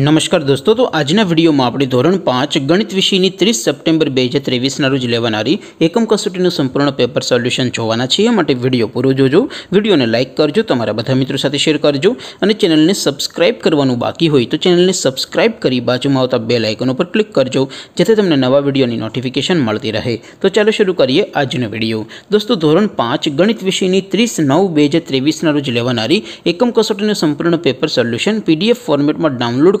નમસ્કાર દોસ્તો તો આજના વિડિયોમાં આપડે ધોરણ 5 ગણિત વિષયની 30 સપ્ટેમ્બર 2023 ના રોજ લેવાણારી એકમ કસોટીનું સંપૂર્ણ પેપર સોલ્યુશન જોવાના છે એ માટે વિડિયો પૂરું જોજો વિડિયોને લાઈક કરજો તમારા બધા મિત્રો સાથે શેર કરજો અને ચેનલને સબ્સ્ક્રાઇબ કરવાનું બાકી હોય તો ચેનલને સબ્સ્ક્રાઇબ કરી બાજુમાં આવતા બેલ આઇકન પર ક્લિક કરજો જેથી તમને નવા વિડિયોની નોટિફિકેશન મળતી રહે તો ચાલો શરૂ કરીએ આજનો વિડિયો દોસ્તો ધોરણ 5 ગણિત વિષયની 30/9/2023 ના રોજ લેવાણારી એકમ કસોટીનું સંપૂર્ણ પેપર સોલ્યુશન PDF ફોર્મેટમાં ડાઉનલોડ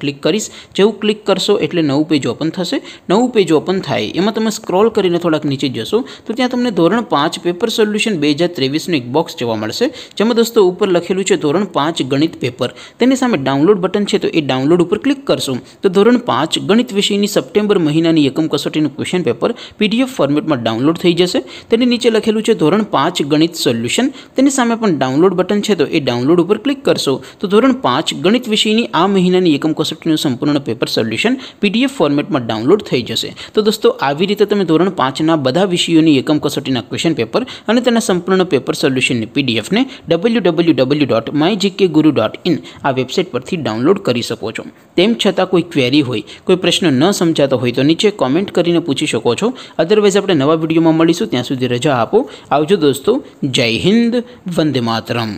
કલિક કરિસ જેઉ ક્લિક કરશો એટલે નવ પેજ ઓપન થશે નવ પેજ ઓપન થાય એમાં તમે સ્ક્રોલ કરીને થોડક નીચે જશો તો ત્યાં તમને ધોરણ 5 પેપર સોલ્યુશન 2023 નો એક બોક્સ જોવા મળશે જેમ કે દોસ્તો ઉપર લખેલું છે ધોરણ 5 ગણિત પેપર તેની સામે ડાઉનલોડ બટન છે તો એ ડાઉનલોડ ઉપર ક્લિક કરશો તો ધોરણ 5 ગણિત વિષયની સપ્ટેમ્બર મહિનાની એકમ કસોટીનું ક્વેશ્ચન પેપર પીડીએફ ફોર્મેટમાં ડાઉનલોડ થઈ જશે તેની નીચે લખેલું છે ધોરણ 5 ગણિત સોલ્યુશન તેની સામે પણ ડાઉનલોડ બટન છે તો એ ડાઉનલોડ ઉપર ક્લિક કરશો તો ધોરણ 5 ગણિત વિષયની આ મહિનાની એકમ સોલ્યુશન સંપૂર્ણ પેપર સોલ્યુશન પીડીએફ ફોર્મેટમાં ડાઉનલોડ થઈ જશે તો દોસ્તો આવી રીતે તમે ધોરણ 5 ના બધા વિષયોની એકમ કસોટીના ક્વેશ્ચન પેપર અને તેના સંપૂર્ણ પેપર સોલ્યુશનની પીડીએફ ને www.mygkguru.in આ વેબસાઈટ પરથી ડાઉનલોડ કરી શકો છો તેમ છતાં કોઈ ક્વેરી હોય કોઈ પ્રશ્ન ન સમજાતો હોય તો નીચે કમેન્ટ કરીને પૂછી શકો છો અધરવાઇઝ આપણે નવા વિડિયોમાં મળીશું ત્યાં સુધી રજા આપો આવજો દોસ્તો જય હિન્દ વંદે માતરમ